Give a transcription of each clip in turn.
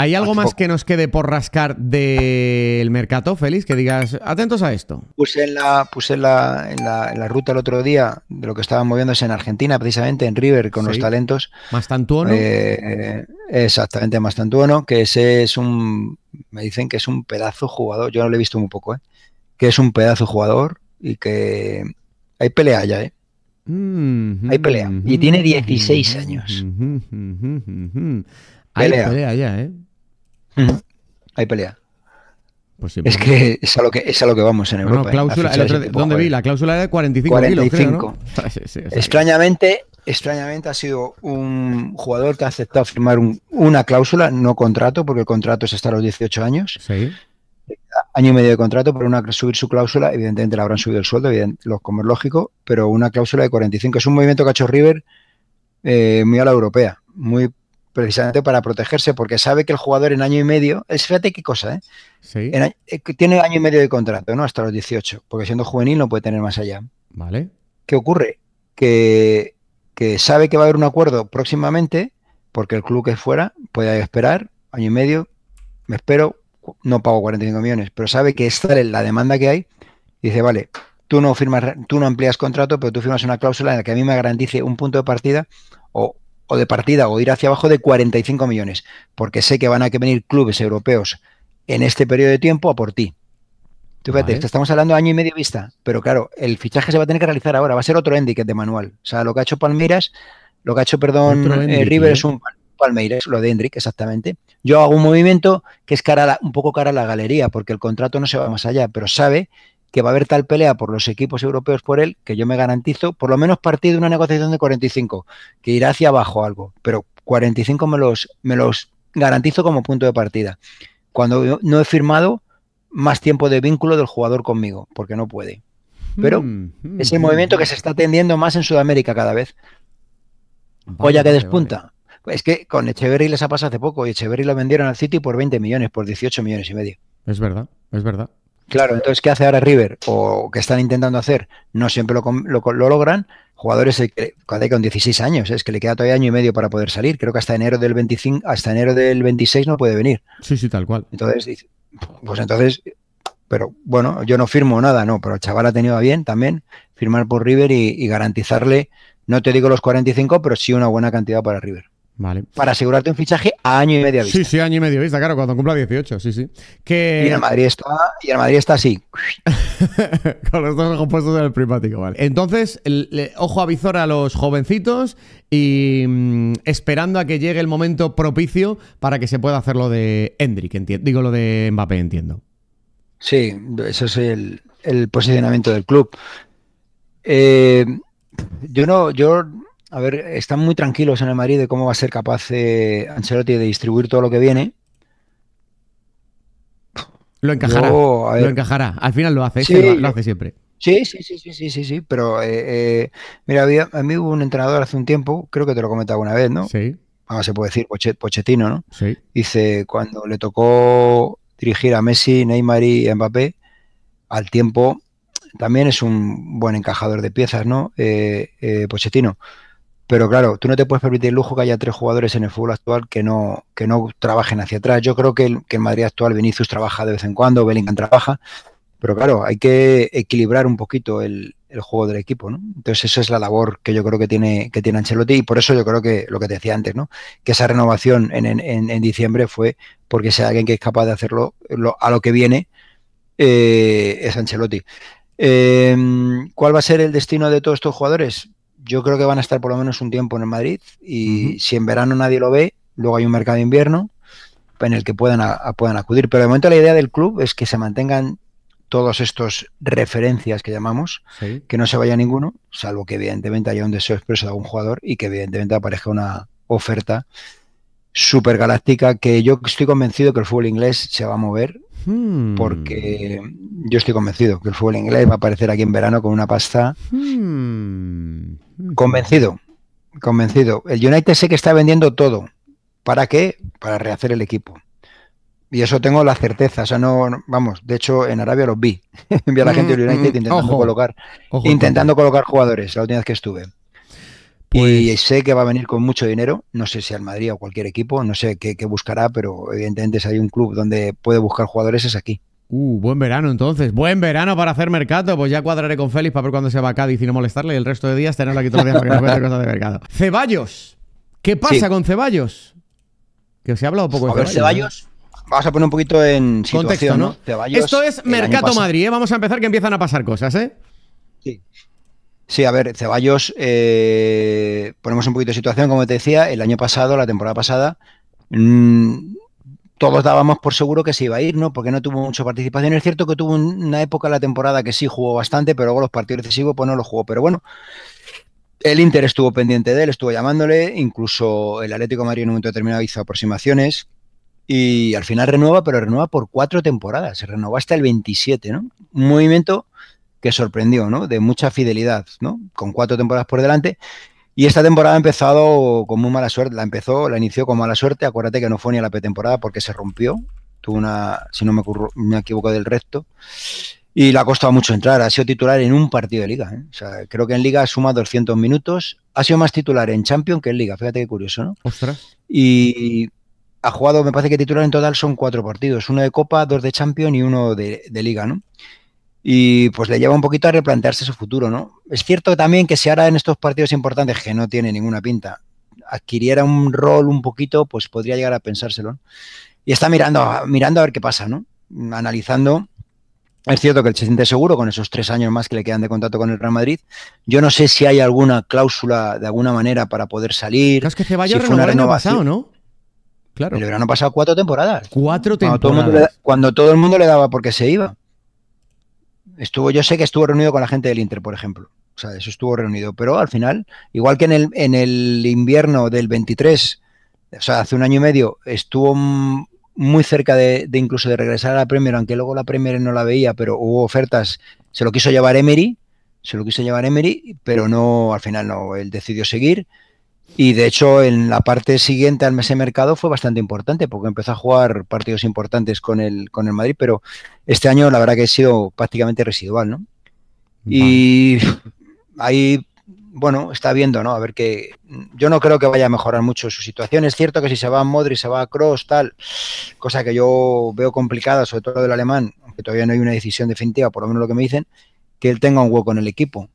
¿Hay algo más que nos quede por rascar del mercado, Félix? Que digas, atentos a esto. Puse en la, puse en la, en la, ruta el otro día de lo que estaban moviéndose en Argentina, precisamente en River, con los talentos. Más tantuono. Eh, exactamente, más tantuono, que ese es un. Me dicen que es un pedazo jugador. Yo no lo he visto muy poco, ¿eh? Que es un pedazo jugador y que hay pelea ya, ¿eh? Mm-hmm. Hay pelea. Y tiene 16 mm-hmm. años. Mm-hmm. Hay pelea ya, ¿eh? Hay pelea. Pues es pues que es a lo que es lo que vamos en Europa. ¿eh? ¿Dónde vi? La cláusula de 45, 45. extrañamente, ha sido un jugador que ha aceptado firmar una cláusula, no contrato, porque el contrato es hasta los 18 años. Año y medio de contrato, pero una subir su cláusula, evidentemente la habrán subido el sueldo, como es lógico, pero una cláusula de 45. Es un movimiento que ha hecho River eh, muy a la europea, muy precisamente para protegerse, porque sabe que el jugador en año y medio, es fíjate qué cosa, ¿eh? Sí. Eh, tiene año y medio de contrato, ¿no? Hasta los 18, porque siendo juvenil no puede tener más allá. Vale. ¿Qué ocurre? Que, sabe que va a haber un acuerdo próximamente, porque el club que fuera puede esperar año y medio, me espero, no pago 45 millones, pero sabe que sale la demanda que hay, y dice, vale, tú no firmas, tú no amplías contrato, pero tú firmas una cláusula en la que a mí me garantice un punto de partida o o de partida o ir hacia abajo de 45 millones, porque sé que van a que venir clubes europeos en este periodo de tiempo a por ti. Tú fíjate, estamos hablando de año y medio vista, pero claro, el fichaje se va a tener que realizar ahora, va a ser otro handicap de manual. O sea, lo que ha hecho Palmeiras, lo que ha hecho, perdón, eh, River ¿eh? es un Palmeiras, lo de Hendrick, exactamente. Yo hago un movimiento que es cara un poco cara a la galería, porque el contrato no se va más allá, pero sabe que va a haber tal pelea por los equipos europeos por él, que yo me garantizo, por lo menos partir de una negociación de 45, que irá hacia abajo algo, pero 45 me los, me los garantizo como punto de partida. Cuando no he firmado, más tiempo de vínculo del jugador conmigo, porque no puede. Pero hmm, hmm, es el hmm, movimiento que se está tendiendo más en Sudamérica cada vez. Vale, que despunta. Pues es que con Echeverry les ha pasado hace poco y Echeverry lo vendieron al City por 20 millones, por 18 millones y medio. Es verdad, es verdad. Claro, entonces, ¿qué hace ahora River? O qué están intentando hacer, no siempre lo, logran. Jugadores eh, que con 16 años, es que le queda todavía año y medio para poder salir. Creo que hasta enero del 25, hasta enero del 26 no puede venir. Sí, sí, tal cual. Entonces, pues entonces, pero bueno, yo no firmo nada, no, pero el chaval ha tenido bien también firmar por River y, y garantizarle, no te digo los 45, pero sí una buena cantidad para River. Para asegurarte un fichaje a año y medio vista. Sí, sí, año y medio vista, claro, cuando cumpla 18, sí, sí. Y en Madrid está, y Madrid está así. Con los dos compuestos del primático, vale. Entonces, ojo a visor a los jovencitos y mm, esperando a que llegue el momento propicio para que se pueda hacer lo de Hendrik, entiendo. Digo lo de Mbappé, entiendo. Sí, eso es el, posicionamiento del club. Eh, yo no, yo a ver, están muy tranquilos en el Madrid de cómo va a ser capaz eh, Ancelotti de distribuir todo lo que viene. Lo encajará. lo encajará. Al final lo hace, este lo, hace siempre. Sí, sí, sí, sí, sí, sí, Pero eh, eh, mira, a mí hubo un entrenador hace un tiempo, creo que te lo comentaba una vez, ¿no? Sí. Ahora se puede decir, Pochettino, ¿no? Sí. Dice, cuando le tocó dirigir a Messi, Neymar y Mbappé, al tiempo también es un buen encajador de piezas, ¿no? Eh, Pochettino. Pero claro, tú no te puedes permitir el lujo que haya tres jugadores en el fútbol actual que no, que no trabajen hacia atrás. Yo creo que, el, que en Madrid actual Vinicius trabaja de vez en cuando, Bellingham trabaja, pero claro, hay que equilibrar un poquito el, juego del equipo, ¿no? Entonces esa es la labor que yo creo que tiene, que tiene Ancelotti y por eso yo creo que lo que te decía antes, ¿no? Que esa renovación en, en, diciembre fue porque sea alguien que es capaz de hacerlo a lo que viene eh, es Ancelotti. Em, ¿Cuál va a ser el destino de todos estos jugadores? yo creo que van a estar por lo menos un tiempo en el Madrid y si en verano nadie lo ve, luego hay un mercado de invierno en el que puedan, acudir. Pero de momento la idea del club es que se mantengan todos estos referencias que llamamos, que no se vaya ninguno, salvo que evidentemente haya un deseo expreso de algún jugador y que evidentemente aparezca una oferta galáctica que yo estoy convencido que el fútbol inglés se va a mover hmm. porque yo estoy convencido que el fútbol inglés va a aparecer aquí en verano con una pasta hmm. Mm. Convencido, convencido. El United sé que está vendiendo todo. ¿Para qué? Para rehacer el equipo. Y eso tengo la certeza. O sea, no, vamos, de hecho en Arabia los vi. vi a la gente del mm, mm, United intentando colocar, intentando colocar jugadores la última vez que estuve. Y pues sé que va a venir con mucho dinero, no sé si al Madrid o cualquier equipo, no sé qué, qué buscará, pero evidentemente si hay un club donde puede buscar jugadores es aquí. Uh, buen verano entonces. Buen verano para hacer mercado. Pues ya cuadraré con Félix para ver cuándo se va a Cádiz y no molestarle. Y el resto de días tenerlo aquí todos los días para que hacer cosas de mercado. Ceballos. ¿Qué pasa con Ceballos? Que se he hablado poco a Ceballos. Vamos a poner un poquito en situación, ¿no? Ceballos, Esto es Mercato Madrid, ¿eh? Vamos a empezar que empiezan a pasar cosas, ¿eh? Sí. Sí, a ver, Ceballos, eh, ponemos un poquito de situación, como te decía, el año pasado, la temporada pasada, mm, todos dábamos por seguro que se iba a ir, ¿no? Porque no tuvo mucha participación. Es cierto que tuvo una época en la temporada que sí jugó bastante, pero luego los partidos decisivos pues no los jugó. Pero bueno, el Inter estuvo pendiente de él, estuvo llamándole, incluso el Atlético de Madrid en un momento determinado hizo aproximaciones y al final renueva, pero renueva por cuatro temporadas, se renovó hasta el 27, ¿no? Un movimiento que sorprendió, ¿no? De mucha fidelidad, ¿no? Con cuatro temporadas por delante y esta temporada ha empezado con muy mala suerte, la empezó, la inició con mala suerte, acuérdate que no fue ni a la pretemporada porque se rompió, tuvo una, si no me, me equivoco del resto, y le ha costado mucho entrar, ha sido titular en un partido de liga, ¿eh? creo que en liga suma 200 minutos, ha sido más titular en Champions que en liga, fíjate qué curioso, ¿no? Ostras. Y ha jugado, me parece que titular en total son cuatro partidos, uno de Copa, dos de Champions y uno de, de liga, ¿no? y pues le lleva un poquito a replantearse su futuro, ¿no? Es cierto también que si ahora en estos partidos importantes, que no tiene ninguna pinta, adquiriera un rol un poquito, pues podría llegar a pensárselo. Y está mirando, mirando a ver qué pasa, ¿no? Analizando. Es cierto que el se siente seguro con esos tres años más que le quedan de contacto con el Real Madrid. Yo no sé si hay alguna cláusula de alguna manera para poder salir. Claro, es que Ceballos si fue una renovación. Pasado, ¿no? Claro. El verano pasado cuatro temporadas. Cuatro temporadas. Cuando todo el mundo le daba porque se iba. Estuvo, yo sé que estuvo reunido con la gente del Inter, por ejemplo. O sea, eso estuvo reunido. Pero al final, igual que en el, en el invierno del 23, o sea, hace un año y medio, estuvo muy cerca de, incluso de regresar a la Premier, aunque luego la Premier no la veía, pero hubo ofertas. Se lo quiso llevar Emery, se lo quiso llevar Emery, pero no, al final no, él decidió seguir. Y de hecho, en la parte siguiente al mes de mercado fue bastante importante, porque empezó a jugar partidos importantes con el, con el Madrid, pero este año la verdad que ha sido prácticamente residual, ¿no? Y ahí, bueno, está viendo, ¿no? A ver que yo no creo que vaya a mejorar mucho su situación. Es cierto que si se va a Modri, se va a Cross, tal, cosa que yo veo complicada, sobre todo del alemán, aunque todavía no hay una decisión definitiva, por lo menos lo que me dicen, que él tenga un hueco en el equipo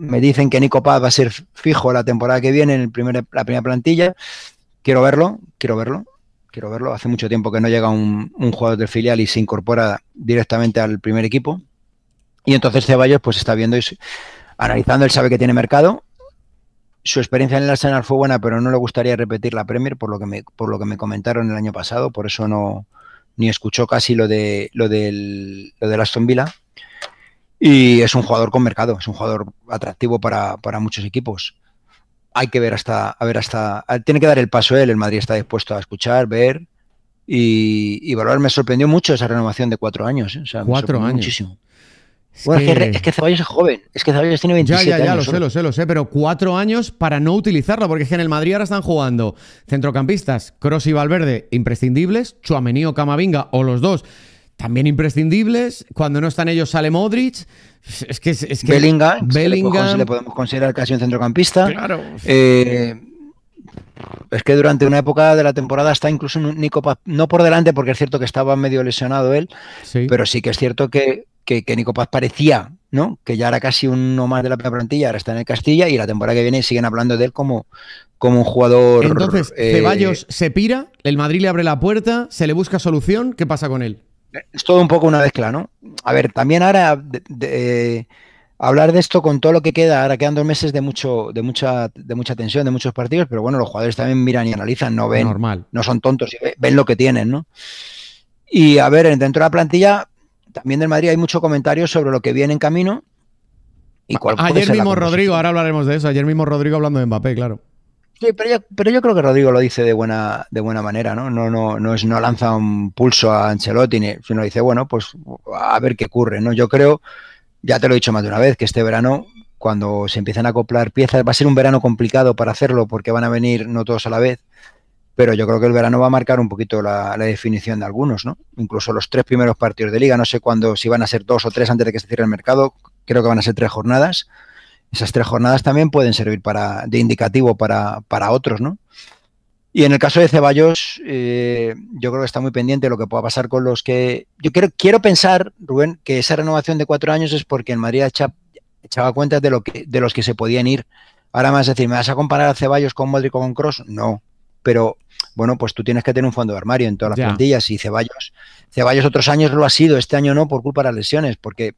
me dicen que Nico Paz va a ser fijo la temporada que viene en el primer, la primera plantilla. Quiero verlo, quiero verlo, quiero verlo. Hace mucho tiempo que no llega un, jugador del filial y se incorpora directamente al primer equipo. Y entonces Ceballos pues está viendo y analizando, él sabe que tiene mercado. Su experiencia en el Arsenal fue buena, pero no le gustaría repetir la Premier por lo que me, por lo que me comentaron el año pasado, por eso no ni escuchó casi lo de lo del, lo de Aston Villa, y es un jugador con mercado, es un jugador atractivo para, muchos equipos. Hay que ver hasta, ver hasta, tiene que dar el paso él, el Madrid está dispuesto a escuchar, ver y, valorar. Me sorprendió mucho esa renovación de cuatro años, ¿eh? cuatro años. Muchísimo. Es, que... Es, es, Ceballos es joven, es que Ceballos tiene 27 años. Ya, ya, ya, lo sé, lo sé, lo sé, pero cuatro años para no utilizarlo, porque es que en el Madrid ahora están jugando centrocampistas, Cross y Valverde, imprescindibles, Chuamenío, Camavinga o los dos también imprescindibles. Cuando no están ellos sale Modric. Es que, es que Bellingham, le, podemos considerar casi un centrocampista. Claro. Eh, es que durante una época de la temporada está incluso Nico Paz, no por delante, porque es cierto que estaba medio lesionado él, pero sí que es cierto que, que, Nico Paz parecía, ¿no? Que ya era casi uno más de la plantilla, ahora está en el Castilla y la temporada que viene siguen hablando de él como, como un jugador. Entonces, eh, Ceballos se pira, el Madrid le abre la puerta, se le busca solución, ¿qué pasa con él? Es todo un poco una mezcla, ¿no? A ver, también ahora eh, hablar de esto con todo lo que queda, ahora quedan dos meses de mucho, de mucha, de mucha tensión, de muchos partidos, pero bueno, los jugadores también miran y analizan, no ven, no son tontos, ven lo que tienen, ¿no? Y a ver, dentro de la plantilla, también del Madrid hay mucho comentario sobre lo que viene en camino. Y ayer mismo Rodrigo, ahora hablaremos de eso, ayer mismo Rodrigo hablando de Mbappé, claro. Sí, pero yo, creo que Rodrigo lo dice de buena, de buena manera, ¿no? No, no, no, es, no lanza un pulso a Ancelotti, sino dice, bueno, pues a ver qué ocurre, ¿no? Yo creo, ya te lo he dicho más de una vez, que este verano, cuando se empiezan a acoplar piezas, va a ser un verano complicado para hacerlo porque van a venir no todos a la vez, pero yo creo que el verano va a marcar un poquito la, definición de algunos, ¿no? Incluso los tres primeros partidos de liga, no sé cuándo, si van a ser dos o tres antes de que se cierre el mercado, creo que van a ser tres jornadas esas tres jornadas también pueden servir para, de indicativo para, otros, ¿no? Y en el caso de Ceballos, eh, yo creo que está muy pendiente lo que pueda pasar con los que. Yo quiero, quiero pensar, Rubén, que esa renovación de cuatro años es porque en Madrid echaba cuenta de, lo que, de los que se podían ir. Ahora más decir, ¿me vas a comparar a Ceballos con Modric o con Cross? No. Pero bueno, pues tú tienes que tener un fondo de armario en todas las plantillas y Ceballos. Ceballos otros años lo ha sido, este año no, por culpa de las lesiones, porque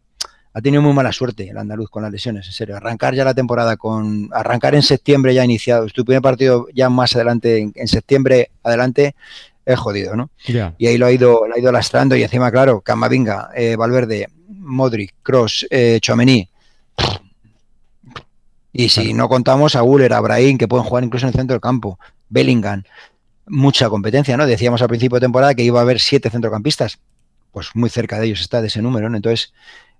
ha tenido muy mala suerte el andaluz con las lesiones, en serio. Arrancar ya la temporada con. Arrancar en septiembre ya iniciado. Tu primer partido ya más adelante, en, septiembre adelante, es jodido, ¿no? Y ahí lo ha ido, ha ido lastrando. Y encima, claro, Camavinga, eh, Valverde, Modric, Cross, eh, Y si no contamos a Guller, a Brahim, que pueden jugar incluso en el centro del campo, Bellingham, mucha competencia, ¿no? Decíamos al principio de temporada que iba a haber siete centrocampistas. Pues muy cerca de ellos está de ese número, ¿no? Entonces,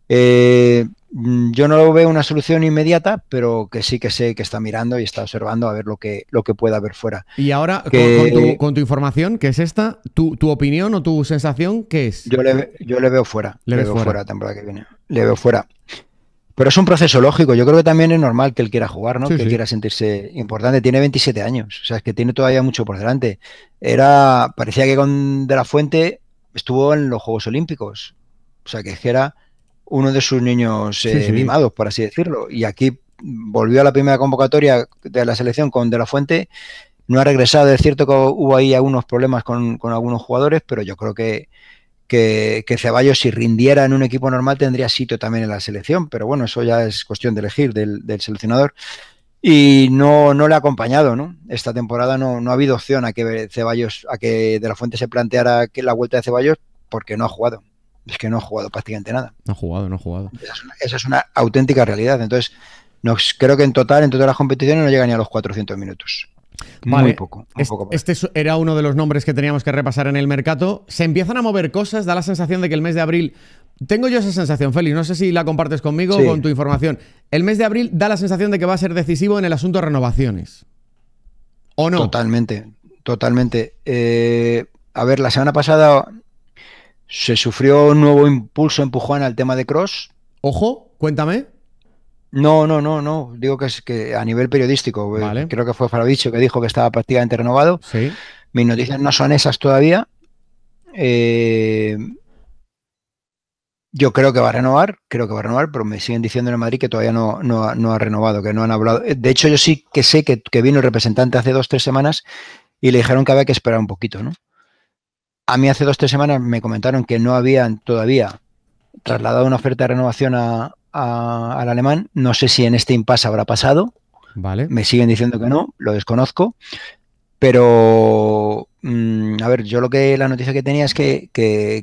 eh, mm, yo no veo una solución inmediata, pero que sí que sé que está mirando y está observando a ver lo que, lo que pueda haber fuera. Y ahora, eh, con, tu, información, que es esta, tu, opinión o tu sensación, ¿qué es? Yo le, veo fuera. Le, veo fuera. que viene. Le veo fuera. Pero es un proceso lógico. Yo creo que también es normal que él quiera jugar, ¿no? que él quiera sentirse importante. Tiene 27 años. O sea, es que tiene todavía mucho por delante. Era, parecía que con De La Fuente estuvo en los Juegos Olímpicos. O sea, que es que era uno de sus niños eh, mimados, por así decirlo. Y aquí volvió a la primera convocatoria de la selección con De La Fuente. No ha regresado, es cierto que hubo ahí algunos problemas con, algunos jugadores, pero yo creo que, que, Ceballos, si rindiera en un equipo normal, tendría sitio también en la selección. Pero bueno, eso ya es cuestión de elegir del, seleccionador. Y no, no le ha acompañado, ¿no? Esta temporada no, no, ha habido opción a que Ceballos, a que De la Fuente se planteara que la vuelta de Ceballos porque no ha jugado es que no ha jugado prácticamente nada. No ha jugado, no ha jugado. Esa es una, auténtica realidad. Entonces, creo que en total, en todas las competiciones, no llega ni a los 400 minutos. Muy poco, este, era uno de los nombres que teníamos que repasar en el mercado. Se empiezan a mover cosas, da la sensación de que el mes de abril. Tengo yo esa sensación, Félix, no sé si la compartes conmigo o con tu información. El mes de abril da la sensación de que va a ser decisivo en el asunto de renovaciones. ¿O no? Totalmente, totalmente. Eh, a ver, la semana pasada se sufrió un nuevo impulso empujón al tema de Cross. Ojo, cuéntame. No, no, no, no. Digo que es que a nivel periodístico, eh, creo que fue Farabicho que dijo que estaba prácticamente renovado. Sí. Mis noticias no son esas todavía. Eh, yo creo que va a renovar, creo que va a renovar, pero me siguen diciendo en Madrid que todavía no, ha, renovado, que no han hablado. Eh, de hecho, yo sí que sé que, que, vino el representante hace dos, tres semanas y le dijeron que había que esperar un poquito, ¿no? A mí hace dos o tres semanas me comentaron que no habían todavía trasladado una oferta de renovación al alemán. No sé si en este impasse habrá pasado. Vale. Me siguen diciendo que no, lo desconozco. Pero, mm, a ver, yo lo que la noticia que tenía es que,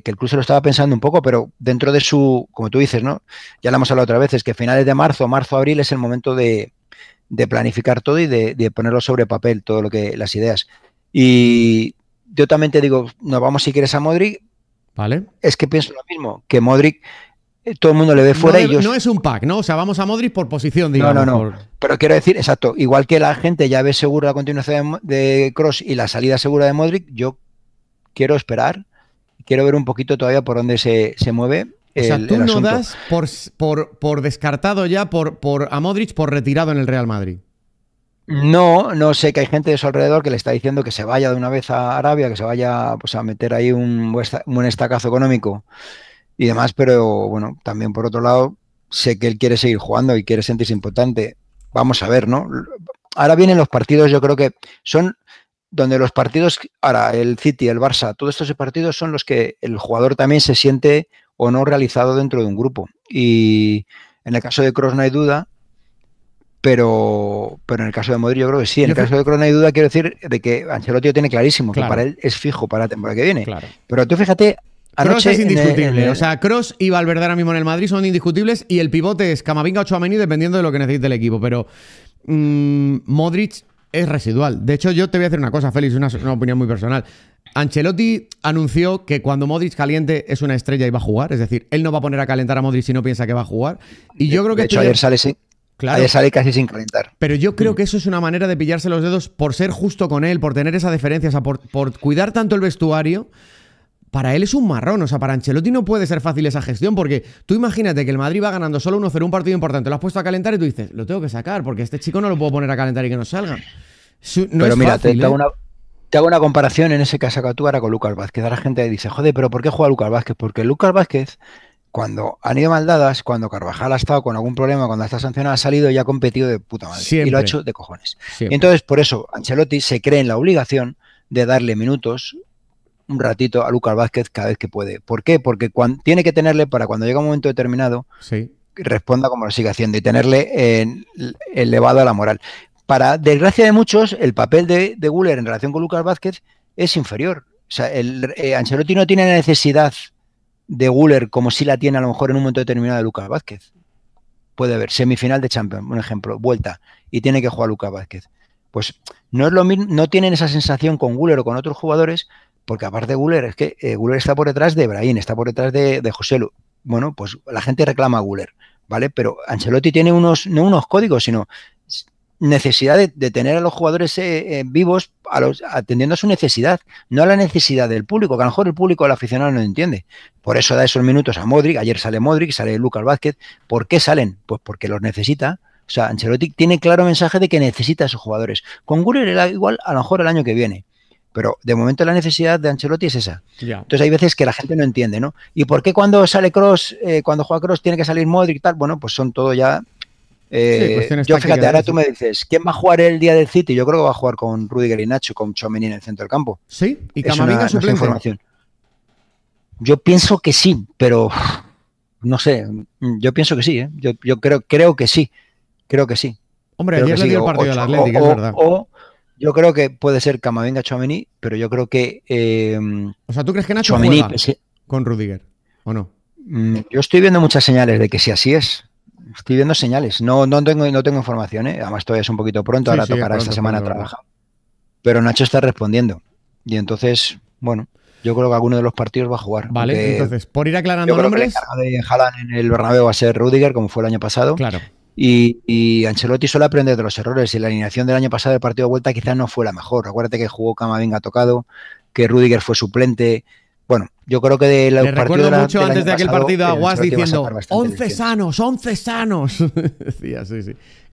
el club se lo estaba pensando un poco, pero dentro de su, como tú dices, ¿no? Ya lo hemos hablado otra vez, es que finales de marzo, marzo, abril es el momento de, planificar todo y de, de, ponerlo sobre papel, todo lo que, las ideas. Y yo también te digo, nos vamos si quieres a Modric. Vale. Es que pienso lo mismo, que Modric eh, todo el mundo le ve fuera y No es un pack, ¿no? O sea, vamos a Modric por posición, digamos. No, no, no. Pero quiero decir, exacto, igual que la gente ya ve seguro la continuación de Cross y la salida segura de Modric, yo quiero esperar, quiero ver un poquito todavía por dónde se, mueve. El, o sea, tú no das por, por descartado ya por, por a Modric por retirado en el Real Madrid. No, no sé que hay gente de su alrededor que le está diciendo que se vaya de una vez a Arabia, que se vaya pues, a meter ahí un, buen estacazo económico y demás, pero bueno, también por otro lado, sé que él quiere seguir jugando y quiere sentirse importante. Vamos a ver, ¿no? Ahora vienen los partidos, yo creo que son donde los partidos, ahora el City, el Barça, todos estos partidos son los que el jugador también se siente o no realizado dentro de un grupo. Y en el caso de Cross no hay duda, pero, pero en el caso de Modric yo creo que sí. En el caso de Kroos no hay duda, quiero decir, de que Ancelotti tiene clarísimo que para él es fijo para la temporada que viene. Claro. Pero tú fíjate... Cross es indiscutible. O sea, Cross y Valverde ahora mismo en el Madrid son indiscutibles y el pivote es Camavinga o Chuamení, dependiendo de lo que necesite el equipo. Pero mm, Modric es residual. De hecho, yo te voy a hacer una cosa, Félix, una, opinión muy personal. Ancelotti anunció que cuando Modric caliente es una estrella y va a jugar. Es decir, él no va a poner a calentar a Modric si no piensa que va a jugar. Y yo creo que... hecho, ayer sale, Claro. sale casi sin calentar. Pero yo creo mm. que eso es una manera de pillarse los dedos por ser justo con él, por tener esa deferencia, por, cuidar tanto el vestuario. Para él es un marrón, o sea, para Ancelotti no puede ser fácil esa gestión, porque tú imagínate que el Madrid va ganando solo 1-0 un partido importante, lo has puesto a calentar y tú dices, lo tengo que sacar, porque este chico no lo puedo poner a calentar y que no salga. Pero mira, ¿eh? te, hago una, comparación en ese caso que tú con Lucas Vázquez. A la gente dice, joder, ¿pero por qué juega Lucas Vázquez? Porque Lucas Vázquez cuando han ido mal dadas, cuando Carvajal ha estado con algún problema, cuando está sancionado, ha salido y ha competido de puta madre. Y lo ha hecho de cojones. Y entonces, por eso, Ancelotti se cree en la obligación de darle minutos un ratito a Lucas Vázquez cada vez que puede. ¿Por qué? Porque tiene que tenerle para cuando llega un momento determinado, sí. responda como lo sigue haciendo y tenerle en, elevado a la moral. Para desgracia de muchos, el papel de, Guller en relación con Lucas Vázquez es inferior. O sea, el, eh, Ancelotti no tiene la necesidad de Guller como si la tiene a lo mejor en un momento determinado de Lucas Vázquez. Puede haber semifinal de Champions, un ejemplo, vuelta, y tiene que jugar Lucas Vázquez. Pues no es lo mismo, no tienen esa sensación con Guller o con otros jugadores, porque aparte de Guller, es que eh, Guler está por detrás de Brahim, está por detrás de, de José Bueno, pues la gente reclama a Guller, ¿vale? Pero Ancelotti tiene unos, no unos códigos, sino necesidad de, tener a los jugadores eh, eh, vivos a los, atendiendo a su necesidad, no a la necesidad del público, que a lo mejor el público, el aficionado no entiende. Por eso da esos minutos a Modric, ayer sale Modric, sale Lucas Vázquez. ¿Por qué salen? Pues porque los necesita. O sea, Ancelotti tiene claro mensaje de que necesita a sus jugadores. Con Guller era igual a lo mejor el año que viene. Pero de momento la necesidad de Ancelotti es esa. Entonces hay veces que la gente no entiende, ¿no? ¿Y por qué cuando sale Cross, eh, cuando juega Cross tiene que salir Modric y tal? Bueno, pues son todo ya eh, yo fíjate, ahora tú me dices, ¿quién va a jugar el día del City? Yo creo que va a jugar con Rudiger y Nacho, con Chomini en el centro del campo. Sí, y Camavinga es información. Yo pienso que sí, pero no sé, yo pienso que sí, ¿eh? yo, creo, creo que sí, creo que sí. Hombre, le el partido Atlético, es verdad. O, yo creo que puede ser Camavinga Chomini, pero yo creo que... Eh, o sea, ¿tú crees que Nacho juega con Rudiger o no? Mm, yo estoy viendo muchas señales de que si así es. Estoy viendo señales. No, no, tengo, no tengo información, ¿eh? Además, todavía es un poquito pronto, ahora tocará esta semana pronto, Pero Nacho está respondiendo. Y entonces, bueno, yo creo que alguno de los partidos va a jugar. Vale, entonces, por ir aclarando nombres. de en el Bernabéu va a ser Rudiger, como fue el año pasado. Claro. Y, Ancelotti suele aprender de los errores. Y la alineación del año pasado del partido de vuelta quizás no fue la mejor. Acuérdate que jugó Camavinga tocado, que Rudiger fue suplente, bueno, yo creo que de la recuerdo mucho antes de aquel pasado, partido a Guas diciendo 11 sanos, 11 sanos. Decía, sí, sí.